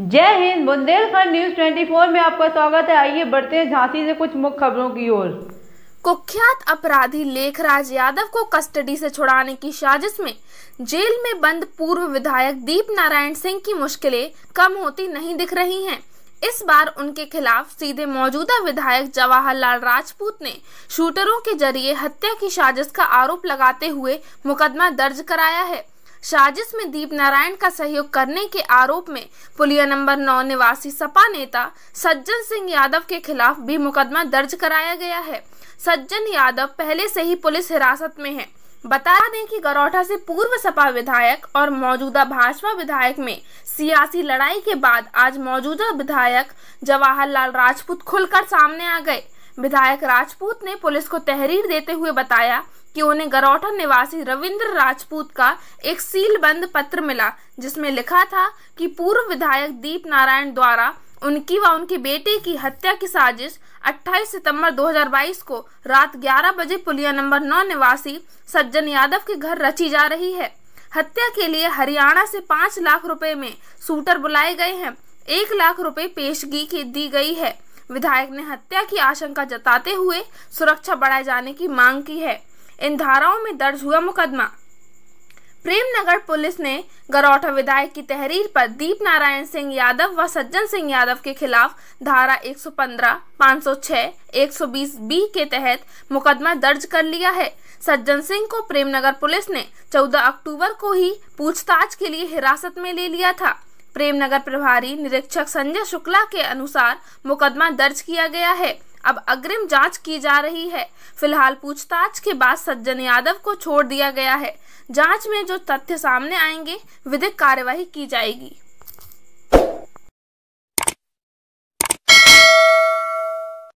जय हिंद बुंदेलखंड न्यूज 24 में आपका स्वागत है आइए बढ़ते हैं झांसी से कुछ मुख्य खबरों की ओर कुख्यात अपराधी लेखराज यादव को कस्टडी से छुड़ाने की साजिश में जेल में बंद पूर्व विधायक दीप नारायण सिंह की मुश्किलें कम होती नहीं दिख रही हैं। इस बार उनके खिलाफ सीधे मौजूदा विधायक जवाहरलाल राजपूत ने शूटरों के जरिए हत्या की साजिश का आरोप लगाते हुए मुकदमा दर्ज कराया है साजिश में दीप नारायण का सहयोग करने के आरोप में पुलिया नंबर नौ निवासी सपा नेता सज्जन सिंह यादव के खिलाफ भी मुकदमा दर्ज कराया गया है सज्जन यादव पहले से ही पुलिस हिरासत में है बता दें कि गरौठा से पूर्व सपा विधायक और मौजूदा भाजपा विधायक में सियासी लड़ाई के बाद आज मौजूदा विधायक जवाहरलाल राजपूत खुलकर सामने आ गए विधायक राजपूत ने पुलिस को तहरीर देते हुए बताया कि उन्हें गरौठा निवासी रविंद्र राजपूत का एक सील बंद पत्र मिला जिसमें लिखा था कि पूर्व विधायक दीप नारायण द्वारा उनकी व उनके बेटे की हत्या की साजिश 28 सितंबर 2022 को रात 11 बजे पुलिया नंबर 9 निवासी सज्जन यादव के घर रची जा रही है हत्या के लिए हरियाणा से पाँच लाख रुपए में सूटर बुलाए गए हैं एक लाख रुपए पेशगी की दी गई है विधायक ने हत्या की आशंका जताते हुए सुरक्षा बढ़ाए जाने की मांग की है इन धाराओं में दर्ज हुआ मुकदमा प्रेमनगर पुलिस ने गरौठा विधायक की तहरीर पर दीप नारायण सिंह यादव व सज्जन सिंह यादव के खिलाफ धारा 115, 506, 120 बी के तहत मुकदमा दर्ज कर लिया है सज्जन सिंह को प्रेमनगर पुलिस ने 14 अक्टूबर को ही पूछताछ के लिए हिरासत में ले लिया था प्रेमनगर प्रभारी निरीक्षक संजय शुक्ला के अनुसार मुकदमा दर्ज किया गया है अब अग्रिम जांच की जा रही है फिलहाल पूछताछ के बाद सज्जन यादव को छोड़ दिया गया है जांच में जो तथ्य सामने आएंगे विधिक कार्यवाही की जाएगी